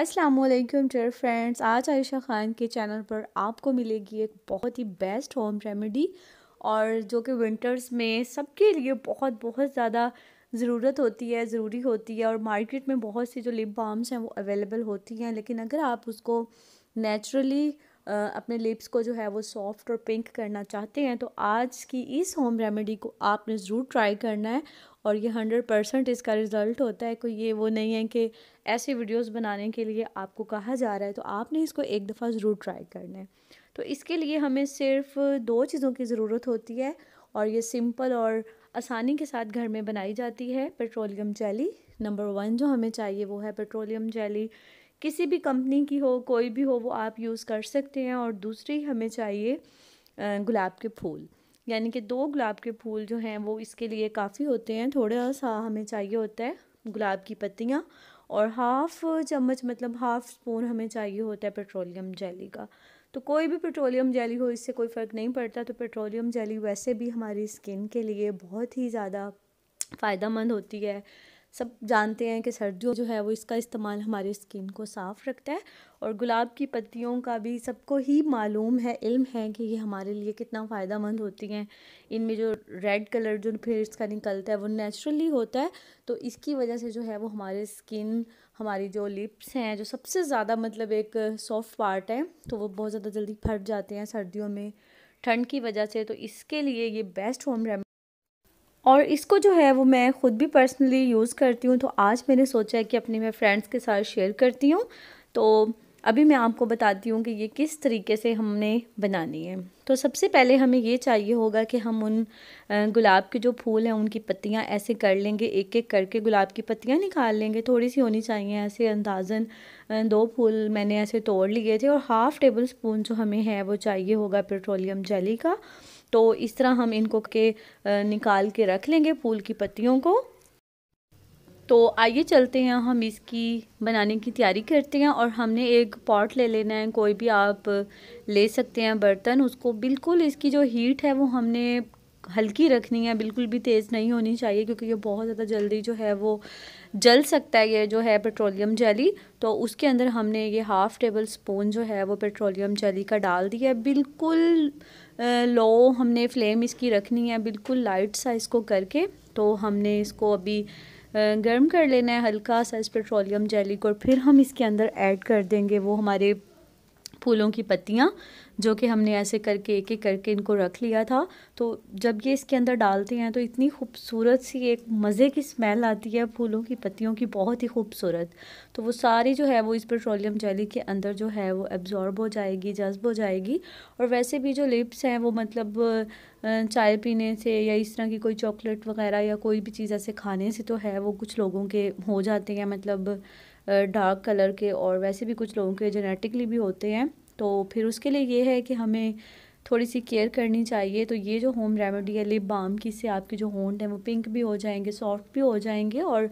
अस्सलाम वालेकुम dear friends आज आयशा ख़ान के चैनल पर आपको मिलेगी एक बहुत ही बेस्ट होम रेमेडी और जो कि विंटर्स में सबके लिए बहुत बहुत ज़्यादा ज़रूरत होती है ज़रूरी होती है और मार्केट में बहुत सी जो लिप बाम्स हैं वो अवेलेबल होती हैं लेकिन अगर आप उसको नेचुरली अपने लिप्स को जो है वो सॉफ्ट और पिंक करना चाहते हैं तो आज की इस होम रेमेडी को आपने ज़रूर ट्राई करना है और ये हंड्रेड परसेंट इसका रिज़ल्ट होता है कोई ये वो नहीं है कि ऐसे वीडियोस बनाने के लिए आपको कहा जा रहा है तो आपने इसको एक दफ़ा ज़रूर ट्राई करना है तो इसके लिए हमें सिर्फ दो चीज़ों की ज़रूरत होती है और ये सिंपल और आसानी के साथ घर में बनाई जाती है पेट्रोलियम जेली नंबर वन जो हमें चाहिए वो है पेट्रोलियम जेली किसी भी कंपनी की हो कोई भी हो वो आप यूज़ कर सकते हैं और दूसरी हमें चाहिए गुलाब के फूल यानी कि दो गुलाब के फूल जो हैं वो इसके लिए काफ़ी होते हैं थोड़ा सा हमें चाहिए होता है गुलाब की पत्तियाँ और हाफ़ चम्मच मतलब हाफ़ स्पून हमें चाहिए होता है पेट्रोलियम जेली का तो कोई भी पेट्रोलियम जेली हो इससे कोई फ़र्क नहीं पड़ता तो पेट्रोलियम जेली वैसे भी हमारी स्किन के लिए बहुत ही ज़्यादा फ़ायदा मंद होती है सब जानते हैं कि सर्दियों जो है वो इसका इस्तेमाल हमारी स्किन को साफ़ रखता है और गुलाब की पत्तियों का भी सबको ही मालूम है इल्म है कि ये हमारे लिए कितना फ़ायदा मंद होती हैं इनमें जो रेड कलर जो फिर इसका निकलता है वो नेचुरली होता है तो इसकी वजह से जो है वो हमारे स्किन हमारी जो लिप्स हैं जो सबसे ज़्यादा मतलब एक सॉफ्ट पार्ट है तो वो बहुत ज़्यादा जल्दी फट जाते हैं सर्दियों में ठंड की वजह से तो इसके लिए ये बेस्ट होम रेमेडी और इसको जो है वो मैं ख़ुद भी पर्सनली यूज़ करती हूँ तो आज मैंने सोचा है कि अपने मैं फ्रेंड्स के साथ शेयर करती हूँ तो अभी मैं आपको बताती हूँ कि ये किस तरीके से हमने बनानी है तो सबसे पहले हमें ये चाहिए होगा कि हम उन गुलाब के जो फूल हैं उनकी पत्तियाँ ऐसे कर लेंगे एक एक करके गुलाब की पत्तियाँ निकाल लेंगे थोड़ी सी होनी चाहिए ऐसे अंदाजन दो फूल मैंने ऐसे तोड़ लिए थे और हाफ़ टेबल स्पून जो हमें है वो चाहिए होगा पेट्रोलियम जेली का तो इस तरह हम इनको के निकाल के रख लेंगे फूल की पत्तियों को तो आइए चलते हैं हम इसकी बनाने की तैयारी करते हैं और हमने एक पॉट ले लेना है कोई भी आप ले सकते हैं बर्तन उसको बिल्कुल इसकी जो हीट है वो हमने हल्की रखनी है बिल्कुल भी तेज़ नहीं होनी चाहिए क्योंकि ये बहुत ज़्यादा जल्दी जो है वो जल सकता है ये जो है पेट्रोलियम जेली तो उसके अंदर हमने ये हाफ़ टेबल स्पून जो है वो पेट्रोलियम जेली का डाल दिया है बिल्कुल लो हमने फ्लेम इसकी रखनी है बिल्कुल लाइट सा इसको करके तो हमने इसको अभी गर्म कर लेना है हल्का सा इस पेट्रोलियम जेली को और फिर हम इसके अंदर ऐड कर देंगे वो हमारे फूलों की पत्तियाँ जो कि हमने ऐसे करके एक एक करके इनको रख लिया था तो जब ये इसके अंदर डालते हैं तो इतनी खूबसूरत सी एक मज़े की स्मेल आती है फूलों की पत्तियों की बहुत ही खूबसूरत तो वो सारी जो है वो इस पेट्रोलियम जेली के अंदर जो है वो एब्ज़ॉर्ब हो जाएगी जज्ब हो जाएगी और वैसे भी जो लिप्स हैं वो मतलब चाय पीने से या इस तरह की कोई चॉकलेट वगैरह या कोई भी चीज़ ऐसे खाने से तो है वो कुछ लोगों के हो जाते हैं मतलब डार्क कलर के और वैसे भी कुछ लोगों के जेनेटिकली भी होते हैं तो फिर उसके लिए ये है कि हमें थोड़ी सी केयर करनी चाहिए तो ये जो होम रेमेडी है लिप बाम की से आपके जो होंड हैं वो पिंक भी हो जाएंगे सॉफ्ट भी हो जाएंगे और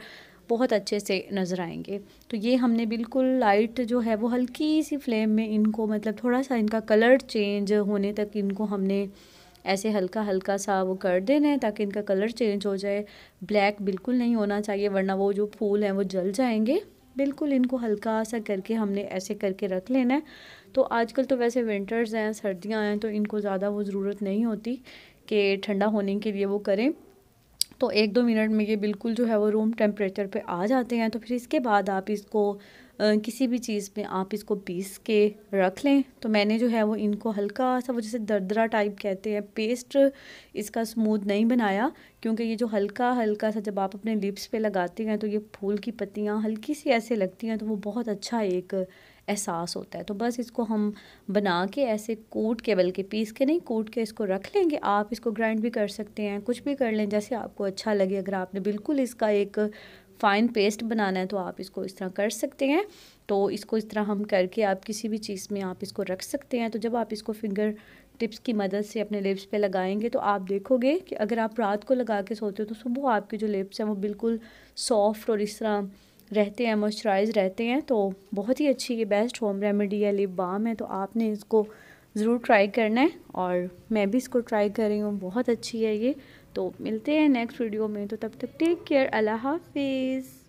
बहुत अच्छे से नज़र आएंगे तो ये हमने बिल्कुल लाइट जो है वो हल्की सी फ्लेम में इनको मतलब थोड़ा सा इनका कलर चेंज होने तक इनको हमने ऐसे हल्का हल्का सा वो कर देना है ताकि इनका कलर चेंज हो जाए ब्लैक बिल्कुल नहीं होना चाहिए वरना वो जो फूल हैं वो जल जाएंगे बिल्कुल इनको हल्का सा करके हमने ऐसे करके रख लेना है तो आजकल तो वैसे विंटर्स हैं सर्दियाँ हैं तो इनको ज़्यादा वो ज़रूरत नहीं होती कि ठंडा होने के लिए वो करें तो एक दो मिनट में ये बिल्कुल जो है वो रूम टेम्परेचर पे आ जाते हैं तो फिर इसके बाद आप इसको किसी भी चीज़ में आप इसको पीस के रख लें तो मैंने जो है वो इनको हल्का सा वो जैसे दरदरा टाइप कहते हैं पेस्ट इसका स्मूथ नहीं बनाया क्योंकि ये जो हल्का हल्का सा जब आप अपने लिप्स पे लगाते हैं तो ये फूल की पत्तियाँ हल्की सी ऐसे लगती हैं तो वो बहुत अच्छा एक एहसास होता है तो बस इसको हम बना के ऐसे कोट के बल्कि पीस के नहीं कोट के इसको रख लेंगे आप इसको ग्राइंड भी कर सकते हैं कुछ भी कर लें जैसे आपको अच्छा लगे अगर आपने बिल्कुल इसका एक फ़ाइन पेस्ट बनाना है तो आप इसको इस तरह कर सकते हैं तो इसको इस तरह हम करके आप किसी भी चीज़ में आप इसको रख सकते हैं तो जब आप इसको फिंगर टिप्स की मदद से अपने लिप्स पे लगाएंगे तो आप देखोगे कि अगर आप रात को लगा के सोते हो तो सुबह आपके जो लिप्स हैं वो बिल्कुल सॉफ्ट और इस तरह रहते हैं मॉइस्चराइज रहते हैं तो बहुत ही अच्छी ये बेस्ट होम रेमेडी है लिप बाम है तो आपने इसको ज़रूर ट्राई करना है और मैं भी इसको ट्राई कर रही हूँ बहुत अच्छी है ये तो मिलते हैं नेक्स्ट वीडियो में तो तब तक टेक केयर अल्लाह हाफिज़